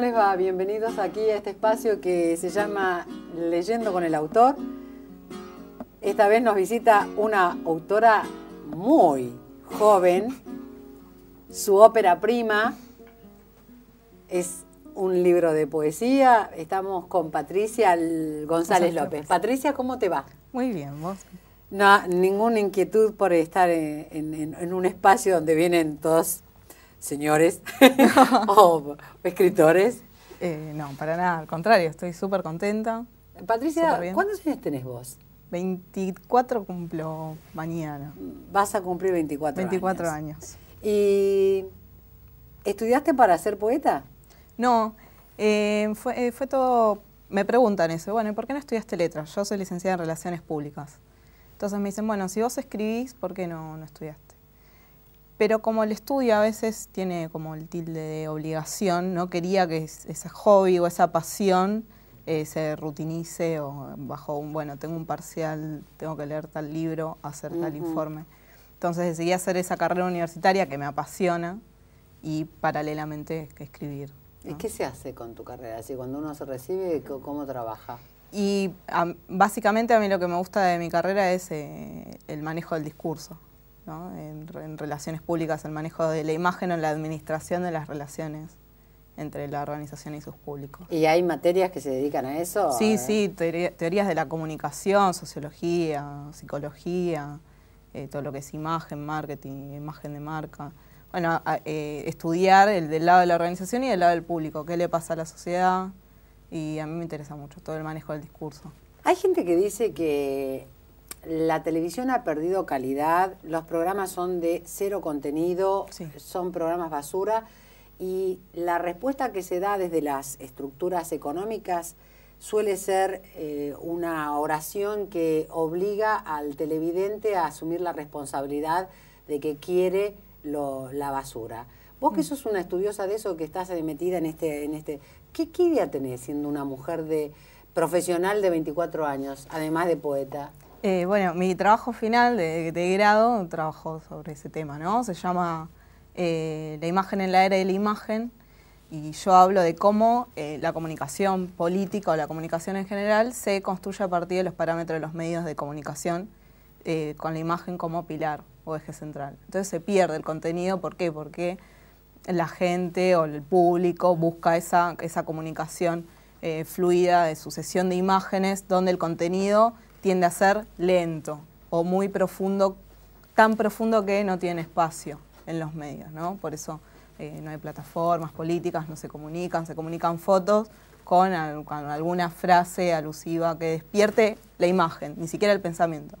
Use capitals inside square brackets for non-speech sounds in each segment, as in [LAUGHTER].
les va? Bienvenidos aquí a este espacio que se llama Leyendo con el autor. Esta vez nos visita una autora muy joven. Su ópera prima es un libro de poesía. Estamos con Patricia González López. Patricia, ¿cómo te va? Muy bien, vos. No, ninguna inquietud por estar en, en un espacio donde vienen todos señores [LAUGHS] o escritores. Eh, no, para nada, al contrario, estoy súper contenta. Patricia, ¿cuántos años tenés vos? 24 cumplo mañana. Vas a cumplir 24. 24 años. ¿Y estudiaste para ser poeta? No, eh, eh, fue, todo... Me preguntan eso, bueno, ¿y por qué no estudiaste letras? Yo soy licenciada en Relaciones Públicas. Entonces me dicen, bueno, si vos escribís, ¿por qué no, no estudiaste? pero como el estudio a veces tiene como el tilde de obligación, no quería que ese hobby o esa pasión eh, se rutinice o bajo un, bueno, tengo un parcial, tengo que leer tal libro, hacer tal informe. Entonces decidí hacer esa carrera universitaria que me apasiona y paralelamente escribir. ¿Y ¿Qué se hace con tu carrera? Así, cuando uno se recibe, ¿cómo trabaja? Y básicamente a mí lo que me gusta de mi carrera es eh, el manejo del discurso en, relaciones públicas, el manejo de la imagen o la administración de las relaciones entre la organización y sus públicos. ¿Y hay materias que se dedican a eso? Sí, sí, teorías de la comunicación, sociología, psicología, eh, todo lo que es imagen, marketing, imagen de marca. Bueno, eh, estudiar el del lado de la organización y del lado del público, qué le pasa a la sociedad, y a mí me interesa mucho todo el manejo del discurso. Hay gente que dice que la televisión ha perdido calidad, los programas son de cero contenido, son programas basura y la respuesta que se da desde las estructuras económicas suele ser eh, una oración que obliga al televidente a asumir la responsabilidad de que quiere la basura. Vos que mm. sos una estudiosa de eso, que estás metida en este, en este, ¿qué, idea tenés siendo una mujer de profesional de 24 años, además de poeta? Eh, bueno, mi trabajo final de, grado, trabajo sobre ese tema, ¿no? Se llama eh, La imagen en la era de la imagen y yo hablo de cómo eh, la comunicación política o la comunicación en general se construye a partir de los parámetros de los medios de comunicación con la imagen como pilar o eje central. Entonces se pierde el contenido, ¿por qué? Porque la gente o el público busca esa comunicación fluida de sucesión de imágenes donde el contenido tiende a ser lento o muy profundo, tan profundo que no tiene espacio en los medios, ¿no? Por eso eh, no hay plataformas políticas, no se comunican, se comunican fotos con, alguna frase alusiva que despierte la imagen, ni siquiera el pensamiento.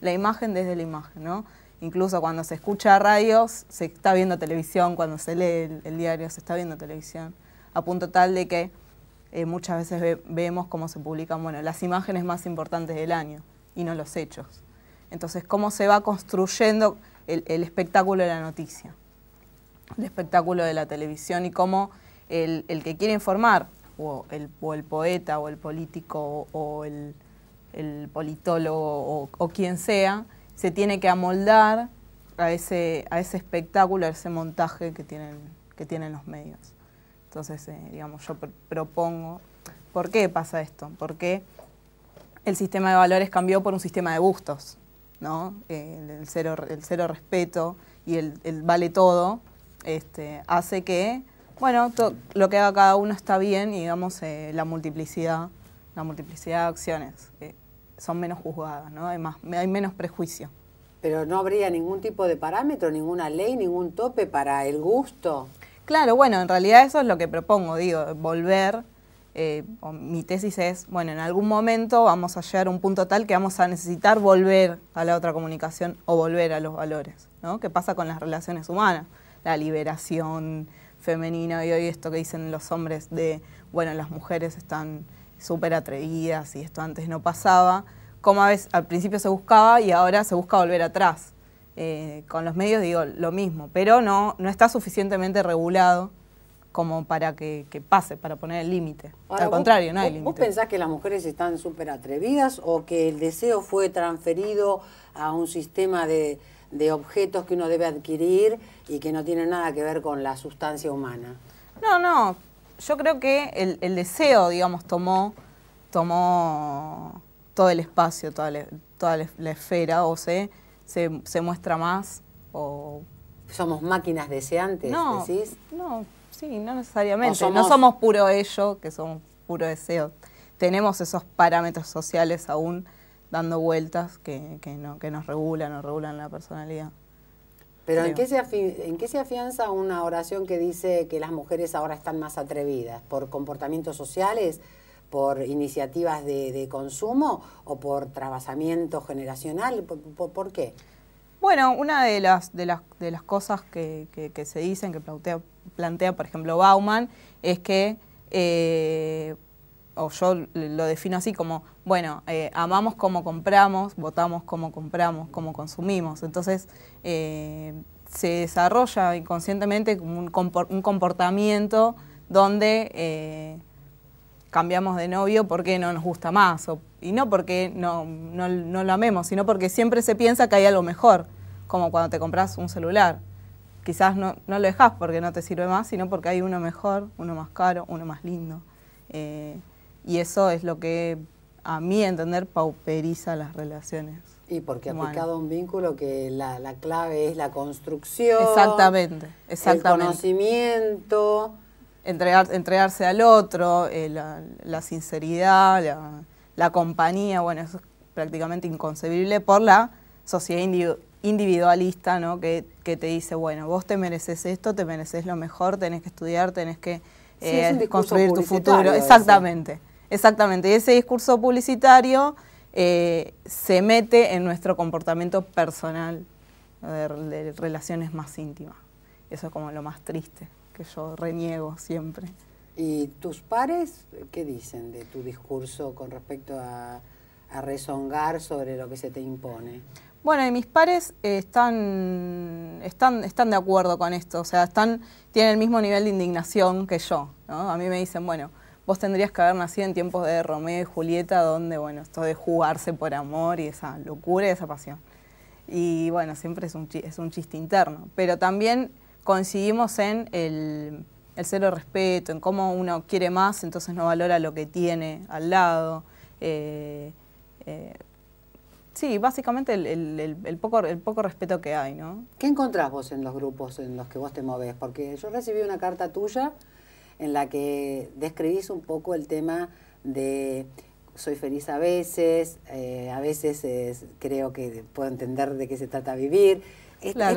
La imagen desde la imagen, ¿no? Incluso cuando se escucha radio se está viendo televisión, cuando se lee el diario, se está viendo televisión, a punto tal de que eh, muchas veces vemos cómo se publican bueno, las imágenes más importantes del año y no los hechos. Entonces, cómo se va construyendo el, espectáculo de la noticia, el espectáculo de la televisión y cómo el, que quiere informar, o el, poeta, o el político, o, el, politólogo, o, quien sea, se tiene que amoldar a ese, a ese espectáculo, a ese montaje que tienen, que tienen los medios. Entonces, eh, digamos, yo propongo por qué pasa esto, Porque el sistema de valores cambió por un sistema de gustos, ¿no? El, cero, el cero respeto y el, vale todo este, hace que, bueno, lo que haga cada uno está bien y, digamos, eh, la multiplicidad, la multiplicidad de acciones son menos juzgadas, ¿no? Hay, hay menos prejuicio. Pero no habría ningún tipo de parámetro, ninguna ley, ningún tope para el gusto. Claro, bueno, en realidad eso es lo que propongo, digo, volver. Eh, mi tesis es, bueno, en algún momento vamos a llegar a un punto tal que vamos a necesitar volver a la otra comunicación o volver a los valores, ¿no? ¿Qué pasa con las relaciones humanas? La liberación femenina y hoy esto que dicen los hombres de, bueno, las mujeres están súper atrevidas y esto antes no pasaba, como a veces al principio se buscaba y ahora se busca volver atrás, eh, con los medios digo lo mismo, pero no, no está suficientemente regulado como para que, pase, para poner el límite. Al contrario, no hay límite. ¿Vos pensás que las mujeres están súper atrevidas o que el deseo fue transferido a un sistema de, objetos que uno debe adquirir y que no tiene nada que ver con la sustancia humana? No, no. Yo creo que el, deseo, digamos, tomó, tomó todo el espacio, toda la, esfera, o sea se, muestra más o... ¿Somos máquinas deseantes, no, decís? No, sí, no necesariamente. No somos puro ello, que somos puro deseo. Tenemos esos parámetros sociales aún dando vueltas que, que, nos regulan o regulan la personalidad. Pero ¿en ¿en qué, se afianza una oración que dice que las mujeres ahora están más atrevidas? ¿Por comportamientos sociales? por iniciativas de, consumo o por trabasamiento generacional? ¿Por, qué? Bueno, una de las, de las, cosas que, se dicen, que plantea, plantea, por ejemplo, Bauman, es que, eh, o yo lo defino así como, bueno, eh, amamos como compramos, votamos como compramos, como consumimos. Entonces, eh, se desarrolla inconscientemente un, comportamiento donde cambiamos de novio porque no nos gusta más, y no porque no, no, no, lo amemos, sino porque siempre se piensa que hay algo mejor, como cuando te compras un celular. Quizás no, no lo dejas porque no te sirve más, sino porque hay uno mejor, uno más caro, uno más lindo. Eh, y eso es lo que, a mi entender, pauperiza las relaciones. Y porque ha aplicado un vínculo que la, la, clave es la construcción. Exactamente, exactamente. El conocimiento entregarse al otro, eh, la, sinceridad, la, compañía, bueno, eso es prácticamente inconcebible por la sociedad individualista, ¿no? Que, te dice, bueno, vos te mereces esto, te mereces lo mejor, tenés que estudiar, tenés que eh, construir tu futuro. Exactamente, exactamente. Y ese discurso publicitario eh, se mete en nuestro comportamiento personal de relaciones más íntimas. Eso es como lo más triste que yo reniego siempre. ¿Y tus pares qué dicen de tu discurso con respecto a, a rezongar sobre lo que se te impone? Bueno, y mis pares están, están, están de acuerdo con esto, o sea, están, tienen el mismo nivel de indignación que yo. A mí me dicen, bueno, vos tendrías que haber nacido en tiempos de Romeo y Julieta, donde, bueno, esto de jugarse por amor y esa locura y esa pasión. Y bueno, siempre es un, es un chiste interno, pero también coincidimos en el, el cero respeto, en cómo uno quiere más, entonces no valora lo que tiene al lado. Eh, eh, sí, básicamente el, poco, respeto que hay, ¿no? ¿Qué encontrás vos en los grupos en los que vos te movés? Porque yo recibí una carta tuya en la que describís un poco el tema de soy feliz a veces, eh, a veces creo que puedo entender de qué se trata vivir, estas,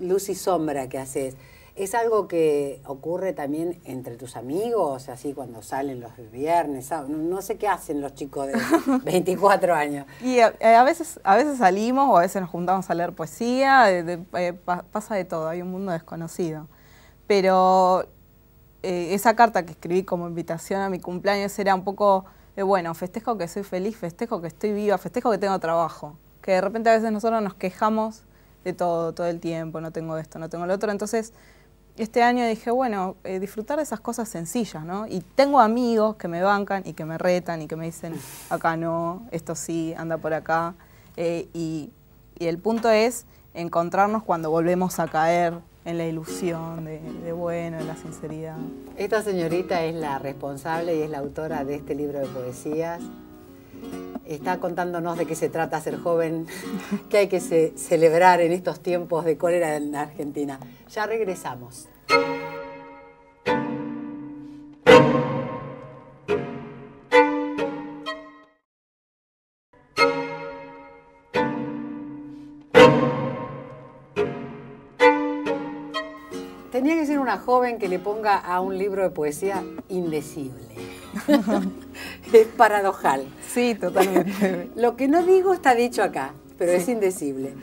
luz y sombra que haces, ¿es algo que ocurre también entre tus amigos, así cuando salen los viernes? Ah, no, sé qué hacen los chicos de 24 [LAUGHS] años. y eh, a, veces, a veces salimos o a veces nos juntamos a leer poesía, eh, pasa de todo, hay un mundo desconocido. Pero eh, esa carta que escribí como invitación a mi cumpleaños era un poco bueno, festejo que soy feliz, festejo que estoy viva, festejo que tengo trabajo. Que de repente a veces nosotros nos quejamos de todo, todo el tiempo, no tengo esto, no tengo lo otro. Entonces, este año dije, bueno, eh, disfrutar de esas cosas sencillas, ¿no? Y tengo amigos que me bancan y que me retan y que me dicen, acá no, esto sí, anda por acá. Eh, y, el punto es encontrarnos cuando volvemos a caer en la ilusión de, de, bueno, en la sinceridad. Esta señorita es la responsable y es la autora de este libro de poesías está contándonos de qué se trata ser joven, [LAUGHS] qué hay que celebrar en estos tiempos de cólera en Argentina. Ya regresamos. Tenía que ser una joven que le ponga a un libro de poesía indecible. [LAUGHS] es paradojal. Sí, totalmente. [LAUGHS] Lo que no digo está dicho acá, pero es indecible.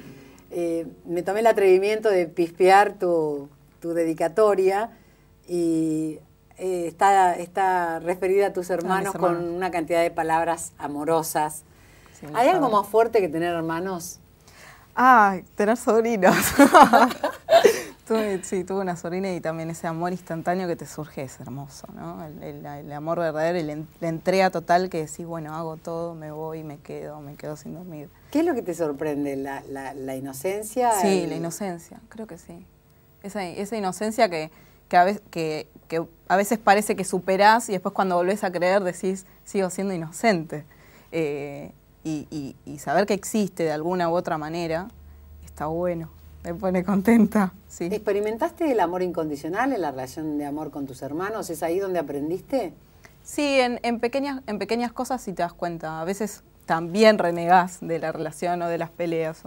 Eh, me tomé el atrevimiento de pispear tu, dedicatoria y eh, está, está, referida a tus ah, hermanos, con una cantidad de palabras amorosas. ¿Hay algo más fuerte que tener hermanos? Ah, tener sobrinos. [LAUGHS] sí, tuve una sobrina y también ese amor instantáneo que te surge es hermoso, ¿no? El, amor verdadero la entrega total que decís, bueno, hago todo, me voy, me quedo, me quedo sin dormir. ¿Qué es lo que te sorprende? ¿La, inocencia? Sí, la inocencia, creo que sí. Esa, esa inocencia que, a veces, que, a veces parece que superás y después cuando volvés a creer decís, sigo siendo inocente. Eh, y, y saber que existe de alguna u otra manera está bueno me pone contenta. ¿Experimentaste el amor incondicional en la relación de amor con tus hermanos? ¿Es ahí donde aprendiste? Sí, en, en pequeñas, en pequeñas cosas sí te das cuenta. A veces también renegás de la relación o de las peleas.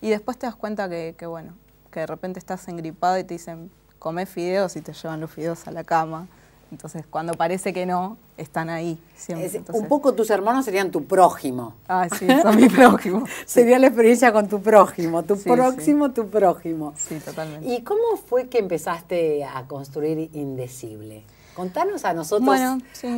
Y después te das cuenta que, que bueno, que de repente estás engripado y te dicen, come fideos y te llevan los fideos a la cama. Entonces, cuando parece que no, están ahí un poco tus hermanos serían tu prójimo. Ah, sí, son mi prójimo. [LAUGHS] Sería la experiencia con tu prójimo, tu próximo, tu prójimo. Sí, totalmente. ¿Y cómo fue que empezaste a construir Indecible? Contanos a nosotros,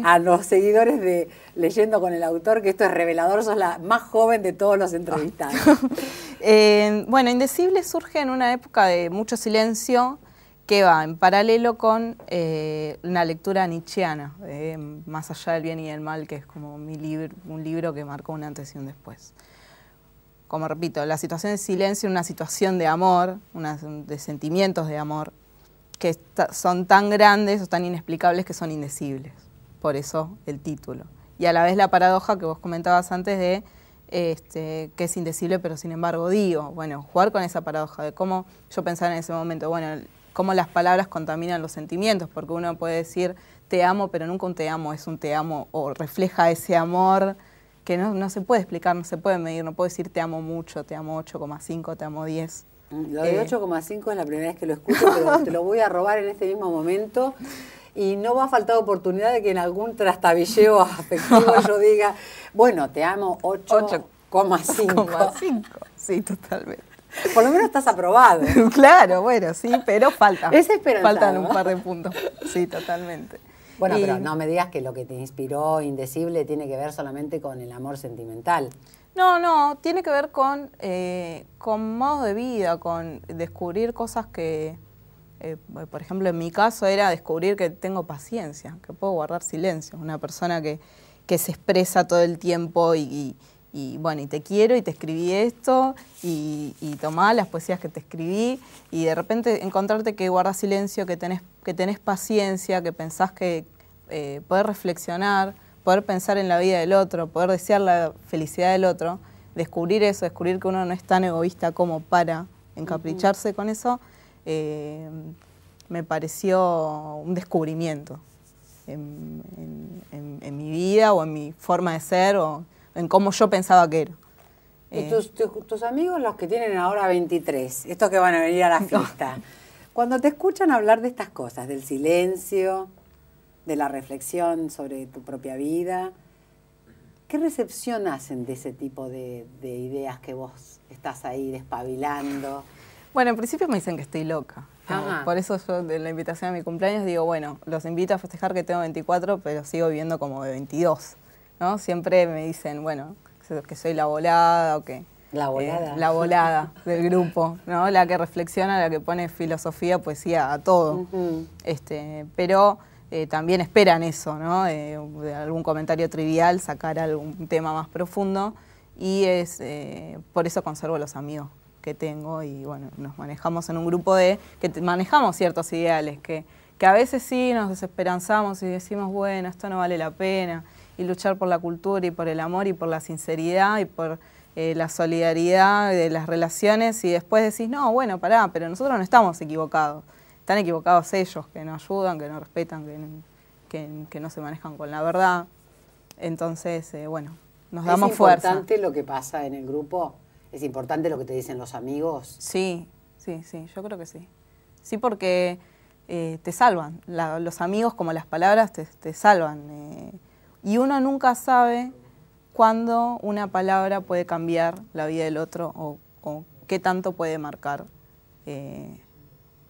a los seguidores de Leyendo con el Autor, que esto es revelador, sos la más joven de todos los entrevistados. [LAUGHS] Eh, bueno, Indecible surge en una época de mucho silencio, que va en paralelo con eh, una lectura nietzscheana, eh, Más allá del bien y del mal, que es como mi un libro que marcó un antes y un después. Como repito, la situación de silencio una situación de amor, de sentimientos de amor, que son tan grandes o tan inexplicables que son indecibles. Por eso el título. Y a la vez la paradoja que vos comentabas antes de este, que es indecible, pero sin embargo digo, bueno, jugar con esa paradoja de cómo yo pensaba en ese momento, bueno, cómo las palabras contaminan los sentimientos, porque uno puede decir te amo, pero nunca un te amo es un te amo o refleja ese amor que no, se puede explicar, no se puede medir, no puedo decir te amo mucho, te amo 8,5, te amo 10. Lo de 8,5 eh. es la primera vez que lo escucho, pero [LAUGHS] te lo voy a robar en este mismo momento. Y no va a faltar oportunidad de que en algún trastabilleo [LAUGHS] afectivo yo diga, bueno, te amo 8,5. Sí, totalmente. Por lo menos estás aprobado. [LAUGHS] claro, bueno, sí, pero falta. Es Faltan un par de puntos. Sí, totalmente. Bueno, pero no me digas que lo que te inspiró Indecible tiene que ver solamente con el amor sentimental. No, no, tiene que ver con, eh, con modos de vida, con descubrir cosas que, eh, por ejemplo, en mi caso era descubrir que tengo paciencia, que puedo guardar silencio, una persona que, que se expresa todo el tiempo y y bueno, y te quiero y te escribí esto y, y tomá las poesías que te escribí y de repente encontrarte que guardas silencio, que tenés, que tenés paciencia, que pensás que eh, poder reflexionar, poder pensar en la vida del otro, poder desear la felicidad del otro, descubrir eso, descubrir que uno no es tan egoísta como para encapricharse con eso, eh, me pareció un descubrimiento en, en mi vida o en mi forma de ser o en cómo yo pensaba que era. ¿Y eh, tus, amigos, los que tienen ahora 23, estos que van a venir a la fiesta, cuando te escuchan hablar de estas cosas, del silencio, de la reflexión sobre tu propia vida, ¿qué recepción hacen de ese tipo de, ideas que vos estás ahí despabilando? Bueno, en principio me dicen que estoy loca. Eh, por eso yo en la invitación a mi cumpleaños digo, bueno, los invito a festejar que tengo 24, pero sigo viviendo como de 22. Siempre me dicen, bueno, que soy la volada o que... La eh, volada. la volada del grupo, ¿no? La que reflexiona, la que pone filosofía, poesía, a todo. este, pero eh, también esperan eso, ¿no? de algún comentario trivial, sacar algún tema más profundo. Y es eh, por eso conservo los amigos que tengo y bueno, nos manejamos en un grupo de... que manejamos ciertos ideales, que, que a veces sí nos desesperanzamos y decimos, bueno, esto no vale la pena y luchar por la cultura y por el amor y por la sinceridad y por eh, la solidaridad de las relaciones y después decís, no, bueno, pará, pero nosotros no estamos equivocados. Están equivocados ellos, que no ayudan, que no respetan, que, no se manejan con la verdad. Entonces, eh, bueno, nos damos fuerza. ¿Es importante lo que pasa en el grupo? ¿Es importante lo que te dicen los amigos? Sí, sí, sí, yo creo que sí. Sí, porque eh, te salvan. los amigos, como las palabras, te, te salvan. Eh, y uno nunca sabe cuándo una palabra puede cambiar la vida del otro o, qué tanto puede marcar eh,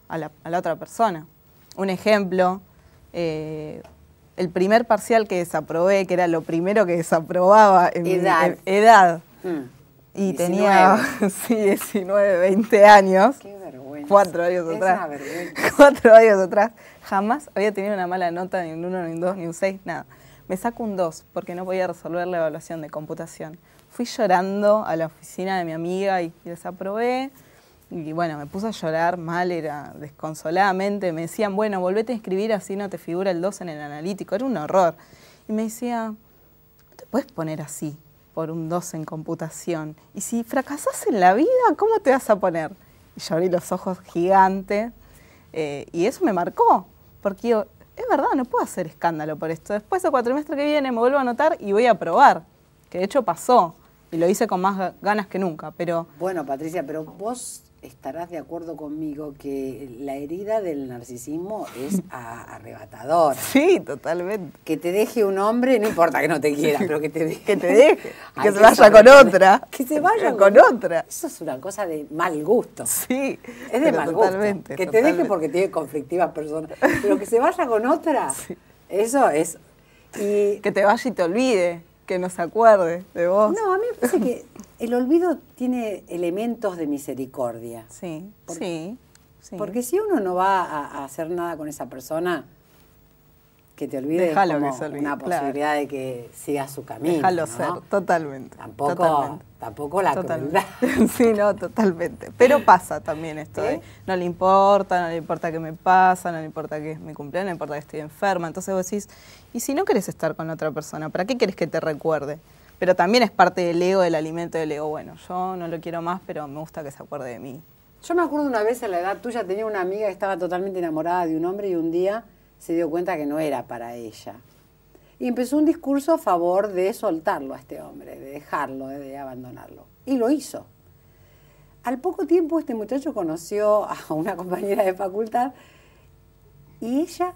a, la, otra persona. Un ejemplo, eh, el primer parcial que desaprobé, que era lo primero que desaprobaba en edad. mi edad. Mm. Y tenía, 19, [LAUGHS] 20 años. Qué vergüenza. Cuatro años atrás. [LAUGHS] Cuatro años atrás. Jamás había tenido una mala nota, ni un 1, ni un 2, ni un 6, nada. Me saco un 2 porque no podía resolver la evaluación de computación. Fui llorando a la oficina de mi amiga y desaprobé. Y bueno, me puse a llorar mal, era desconsoladamente. Me decían, bueno, volvete a escribir así no te figura el 2 en el analítico. Era un horror. Y me decía, te puedes poner así por un 2 en computación. Y si fracasás en la vida, ¿cómo te vas a poner? Y yo abrí los ojos gigantes. Eh, y eso me marcó, porque es verdad, no puedo hacer escándalo por esto. Después el cuatrimestre que viene me vuelvo a anotar y voy a probar, que de hecho pasó y lo hice con más ganas que nunca, pero... Bueno, Patricia, pero vos estarás de acuerdo conmigo que la herida del narcisismo es [LAUGHS] arrebatadora. Sí, totalmente. Que te deje un hombre, no importa que no te quiera, pero que te deje. que te deje, [LAUGHS] que, se vaya con otra. Que se vaya con, otra. Eso es una cosa de mal gusto. Sí. Es de mal gusto. Que te deje porque tiene conflictivas personas, pero que se vaya con otra, [LAUGHS] eso es... Y, que te vaya y te olvide, que no se acuerde de vos. No, a mí me parece que el olvido tiene elementos de misericordia. Sí, sí, Porque si uno no va a, hacer nada con esa persona, que te olvide como una posibilidad de que siga su camino. Déjalo ser, totalmente. Tampoco, tampoco la totalmente. [LAUGHS] sí, no, totalmente. Pero pasa también esto, ¿eh? No le importa, no le importa que me pasa, no le importa que me cumpla. no le importa que estoy enferma. Entonces vos decís, ¿y si no querés estar con otra persona? ¿Para qué querés que te recuerde? Pero también es parte del ego, del alimento del ego. Bueno, yo no lo quiero más, pero me gusta que se acuerde de mí. Yo me acuerdo una vez a la edad tuya, tenía una amiga que estaba totalmente enamorada de un hombre y un día se dio cuenta que no era para ella. Y empezó un discurso a favor de soltarlo a este hombre, de dejarlo, de abandonarlo. Y lo hizo. Al poco tiempo este muchacho conoció a una [LAUGHS] compañera de facultad y ella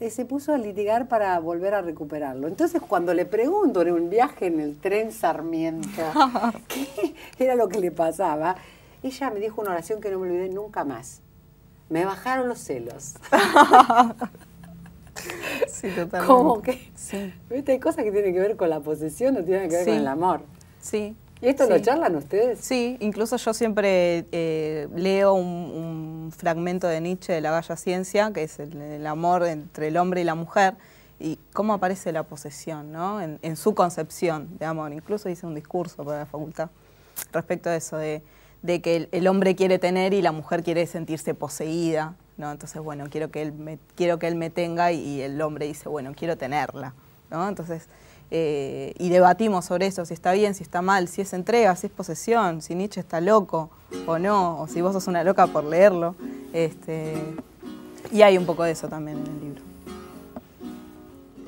eh, se puso a litigar para volver a recuperarlo. Entonces, cuando le pregunto en un viaje en el tren Sarmiento [LAUGHS] qué era lo que le pasaba, ella me dijo una oración que no me olvidé nunca más. Me bajaron los celos. [LAUGHS] Sí, totalmente. ¿Cómo que, ¿viste? Hay cosas que tienen que ver con la posesión, no tienen que ver con el amor. Sí, ¿Y esto lo charlan ustedes? Sí, incluso yo siempre eh, leo un, fragmento de Nietzsche de La Galla Ciencia, que es el, amor entre el hombre y la mujer, y cómo aparece la posesión, ¿no? En, su concepción de amor. Incluso hice un discurso para la facultad respecto a eso, de, que el, hombre quiere tener y la mujer quiere sentirse poseída, ¿no? Entonces, bueno, quiero que él me, quiero que él me tenga y, y el hombre dice, bueno, quiero tenerla, ¿no? Entonces eh, y debatimos sobre eso, si está bien, si está mal, si es entrega, si es posesión, si Nietzsche está loco o no, o si vos sos una loca por leerlo. Este, y hay un poco de eso también en el libro.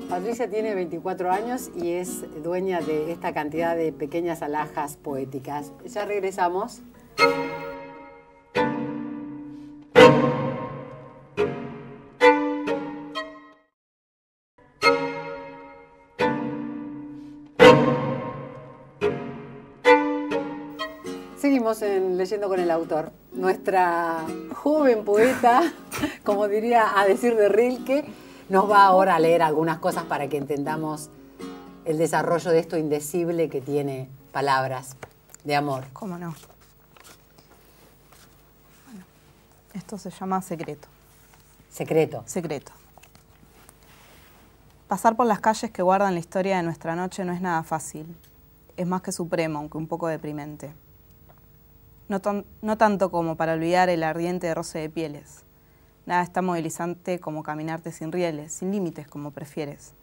Patricia tiene 24 años y es dueña de esta cantidad de pequeñas alhajas poéticas. Ya regresamos. en Leyendo con el Autor, nuestra joven poeta, [LAUGHS] como diría a decir de Rilke, nos va ahora a leer algunas cosas para que entendamos el desarrollo de esto indecible que tiene palabras de amor. ¿Cómo no? esto se llama secreto. Secreto. Secreto. Pasar por las calles que guardan la historia de nuestra noche no es nada fácil. Es más que supremo, aunque un poco deprimente no, tanto como para olvidar el ardiente roce de pieles. Nada está movilizante como caminarte sin rieles, sin límites como prefieres.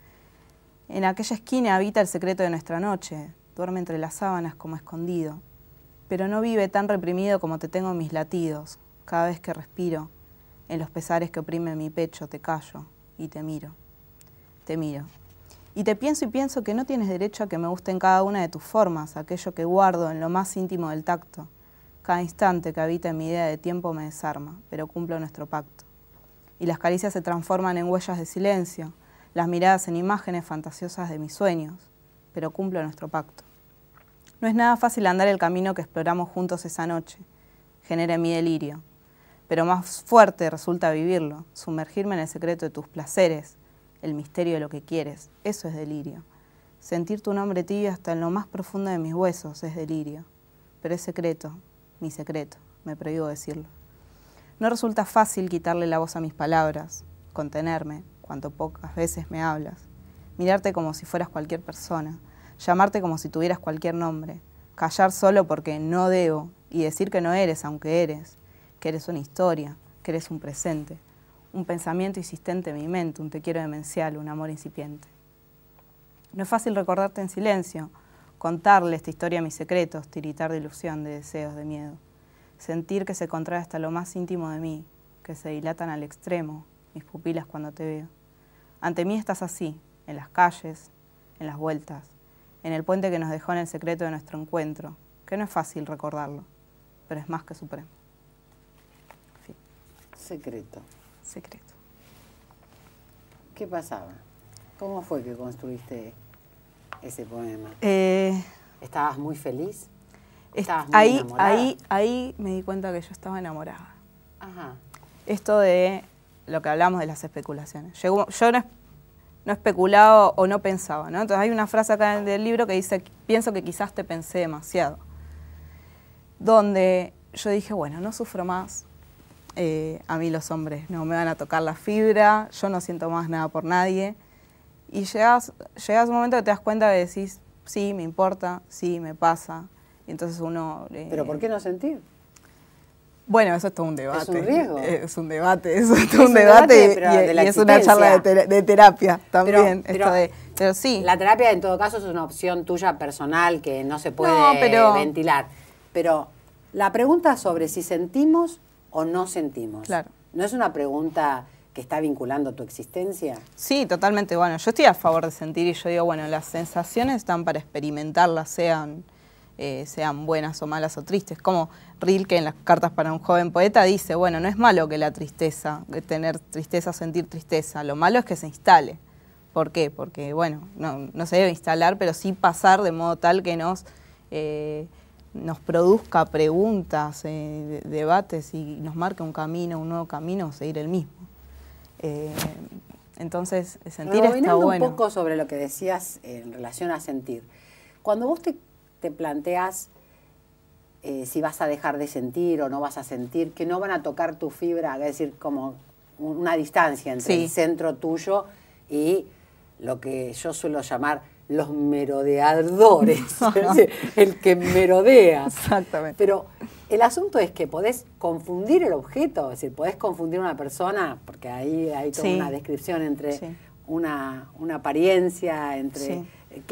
En aquella esquina habita el secreto de nuestra noche, duerme entre las sábanas como escondido, pero no vive tan reprimido como te tengo en mis latidos, cada vez que respiro, en los pesares que oprime mi pecho, te callo y te miro, te miro. Y te pienso y pienso que no tienes derecho a que me gusten cada una de tus formas, aquello que guardo en lo más íntimo del tacto, cada instante que habita en mi idea de tiempo me desarma, pero cumplo nuestro pacto. Y las caricias se transforman en huellas de silencio, las miradas en imágenes fantasiosas de mis sueños, pero cumplo nuestro pacto. No es nada fácil andar el camino que exploramos juntos esa noche. Genera mi delirio, pero más fuerte resulta vivirlo, sumergirme en el secreto de tus placeres, el misterio de lo que quieres. Eso es delirio. Sentir tu nombre tibio hasta en lo más profundo de mis huesos es delirio, pero es secreto, mi secreto, me prohíbo decirlo. No resulta fácil quitarle la voz a mis palabras, contenerme, cuanto pocas veces me hablas, mirarte como si fueras cualquier persona, llamarte como si tuvieras cualquier nombre, callar solo porque no debo y decir que no eres aunque eres, que eres una historia, que eres un presente, un pensamiento insistente en mi mente, un te quiero demencial, un amor incipiente. No es fácil recordarte en silencio, Contarle esta historia a mis secretos, tiritar de ilusión, de deseos, de miedo. Sentir que se contrae hasta lo más íntimo de mí, que se dilatan al extremo mis pupilas cuando te veo. Ante mí estás así, en las calles, en las vueltas, en el puente que nos dejó en el secreto de nuestro encuentro, que no es fácil recordarlo, pero es más que supremo. Secreto. Secreto. ¿Qué pasaba? ¿Cómo fue que construiste ese poema? Eh, ¿Estabas muy feliz? ahí, Ahí, ahí me di cuenta que yo estaba enamorada. Ajá. Esto de lo que hablamos de las especulaciones. yo no, no, especulaba o no pensaba, ¿no? Entonces hay una frase acá en el libro que dice, pienso que quizás te pensé demasiado. Donde yo dije, bueno, no sufro más. Eh, a mí los hombres no me van a tocar la fibra, yo no siento más nada por nadie. Y llegas, llegas a un momento que te das cuenta de decís, sí, me importa, sí, me pasa. Y entonces uno... Eh, ¿Pero por qué no sentir? Bueno, eso es todo un debate. Es un riesgo. [LAUGHS] Es un debate, eso es todo un, debate, es una charla de, terapia también. Pero, sí. La terapia en todo caso es una opción tuya personal que no se puede ventilar. Pero la pregunta sobre si sentimos o no sentimos. Claro. No es una pregunta está vinculando tu existencia? Sí, totalmente. Bueno, yo estoy a favor de sentir y yo digo, bueno, las sensaciones están para experimentarlas, sean, eh, sean buenas o malas o tristes. Como Rilke en las cartas para un joven poeta dice, bueno, no es malo que la tristeza, que tener tristeza, sentir tristeza, lo malo es que se instale. ¿Por qué? Porque, bueno, no, se debe instalar, pero sí pasar de modo tal que nos... Eh, nos produzca preguntas, eh, debates y nos marque un camino, un nuevo camino, seguir el mismo. Eh, entonces, sentir está bueno. un poco sobre lo que decías en relación a sentir. Cuando vos te, planteas eh, si vas a dejar de sentir o no vas a sentir, que no van a tocar tu fibra, es decir, como una distancia entre el centro tuyo y lo que yo suelo llamar los merodeadores, [LAUGHS] el que merodea. Exactamente. Pero el asunto es que podés confundir el objeto, es decir, podés confundir una persona, porque ahí hay toda una descripción entre una, una, apariencia, entre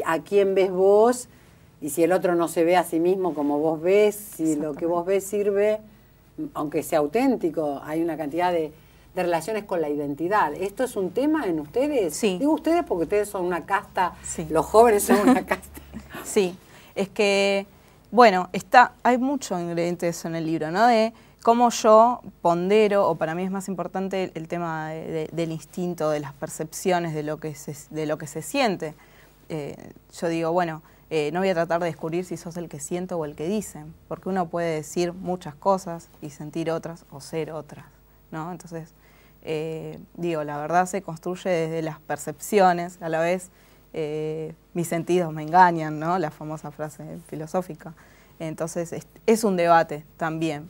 a quién ves vos y si el otro no se ve a sí mismo como vos ves, si lo que vos ves sirve, aunque sea auténtico, hay una cantidad de de relaciones con la identidad. ¿Esto es un tema en ustedes? Sí. Digo ustedes porque ustedes son una casta, los jóvenes son una [LAUGHS] casta. sí, es que, bueno, está, hay de eso en el libro, ¿no? De cómo yo pondero, o para mí es más importante el, tema del instinto, de las percepciones, de lo que se, de lo que se siente. Eh, yo digo, bueno, eh, no voy a tratar de descubrir si sos el que siento o el que dicen, porque uno puede decir muchas cosas y sentir otras o ser otras, ¿no? Entonces, eh, digo, la verdad se construye desde las percepciones, a la vez eh, mis sentidos me engañan, ¿no? La famosa frase filosófica. Entonces es, un debate también,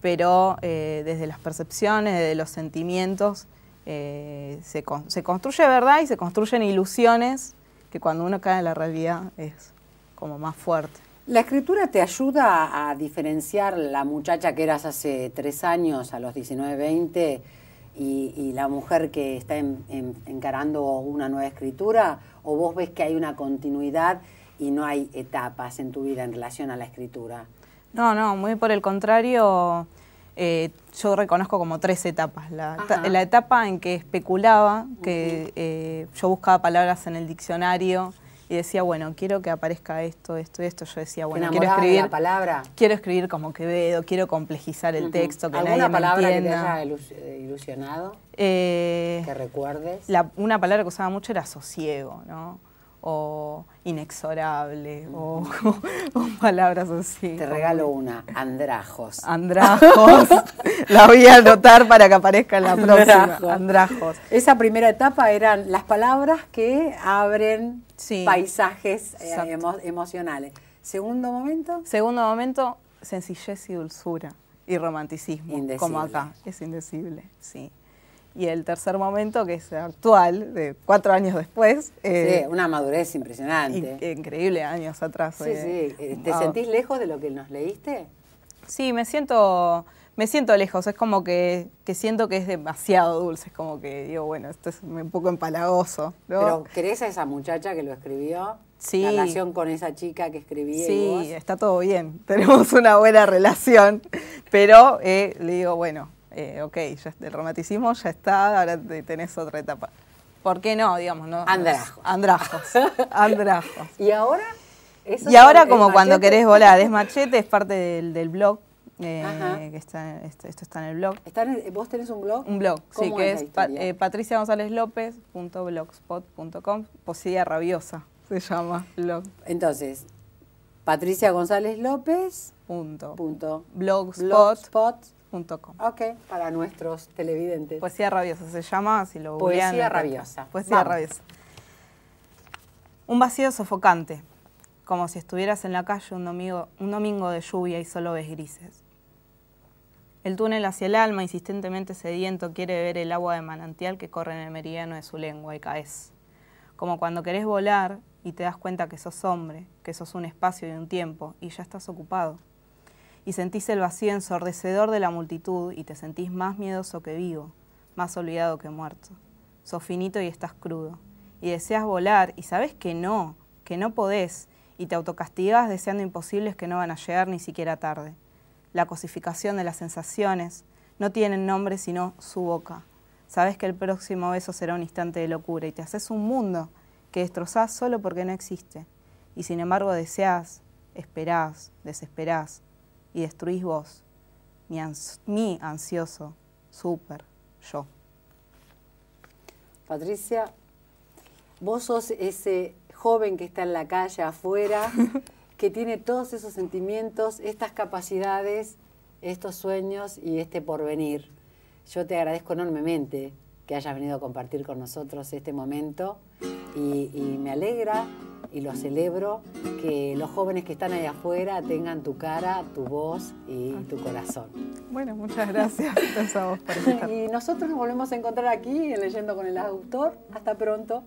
pero eh, desde las percepciones, desde los sentimientos, se, se construye verdad y se construyen ilusiones que cuando uno cae en la realidad es como más fuerte. ¿La escritura te ayuda a diferenciar la muchacha que eras hace tres años, a los 19, 20? y, la mujer que está encarando una nueva escritura? ¿O vos ves que hay una continuidad y no hay etapas en tu vida en relación a la escritura? No, no, muy por el contrario, eh, yo reconozco como tres etapas. La, etapa en que especulaba, que eh, yo buscaba palabras en el diccionario y decía, bueno, quiero que aparezca esto, esto, y esto. Yo decía, bueno, quiero escribir la palabra. Quiero escribir como Quevedo, quiero complejizar el texto, que nadie me entienda. que te haya eh, ilusionado? Eh, que recuerdes. una palabra que usaba mucho era sosiego, ¿no? o inexorable o, [LAUGHS] palabras así. Te regalo una, andrajos. Andrajos. [LAUGHS] la voy a anotar para que aparezca la próxima. Andrajos. Esa primera etapa eran las palabras que abren paisajes eh, emocionales. Segundo momento. Segundo momento, sencillez y dulzura y romanticismo, como acá, es indecible, sí. Y el tercer momento, que es actual, de cuatro años después. sí, eh, una madurez impresionante. increíble, años atrás. Sí, eh, sí. ¿Te sentís lejos de lo que nos leíste? Sí, me siento me siento lejos, es como que, siento que es demasiado dulce, es como que digo, bueno, esto es un poco empalagoso. Pero ¿crees a esa muchacha que lo escribió? Sí. La relación con esa chica que escribí. Sí, está todo bien, [LAUGHS] tenemos una buena relación, pero eh, le digo, bueno, eh, ok, ya, el romanticismo ya está, ahora tenés otra etapa. ¿Por qué no? Digamos, ¿no? Andrajos. Andrajos. [LAUGHS] Andrajos. ¿Y ahora? y ahora como cuando querés volar, es machete, es parte del, del blog eh, que está, este, esto, está en el blog. Eh, ¿Vos tenés un blog? Un blog, sí, que es, es eh, Poesía Rabiosa se llama blog. Entonces, Patricia González López. Punto. Punto. Ok, para nuestros televidentes. Poesía Rabiosa se llama, si lo Poesía Rabiosa. Poesía Rabiosa. Un vacío sofocante, como si estuvieras en la calle un domingo, un domingo de lluvia y solo ves grises. El túnel hacia el alma, insistentemente sediento, quiere ver el agua de manantial que corre en el meridiano de su lengua y caes. Como cuando querés volar y te das cuenta que sos hombre, que sos un espacio y un tiempo, y ya estás ocupado. Y sentís el vacío ensordecedor de la multitud y te sentís más miedoso que vivo, más olvidado que muerto. Sos finito y estás crudo. Y deseas volar y sabes que no, que no podés, y te autocastigas deseando imposibles que no van a llegar ni siquiera tarde la cosificación de las sensaciones, no tienen nombre sino su boca. Sabes que el próximo beso será un instante de locura y te haces un mundo que destrozás solo porque no existe. Y sin embargo deseás, esperás, desesperás y destruís vos, mi, ansioso, súper yo. Patricia, vos sos ese joven que está en la calle afuera [LAUGHS] que tiene todos esos sentimientos, estas capacidades, estos sueños y este porvenir. Yo te agradezco enormemente que hayas venido a compartir con nosotros este momento y, me alegra y lo celebro que los jóvenes que están allá afuera tengan tu cara, tu voz y tu corazón. Bueno, muchas gracias. [LAUGHS] Pues, vos por estar. y nosotros nos volvemos a encontrar aquí Leyendo con el Autor. Hasta pronto.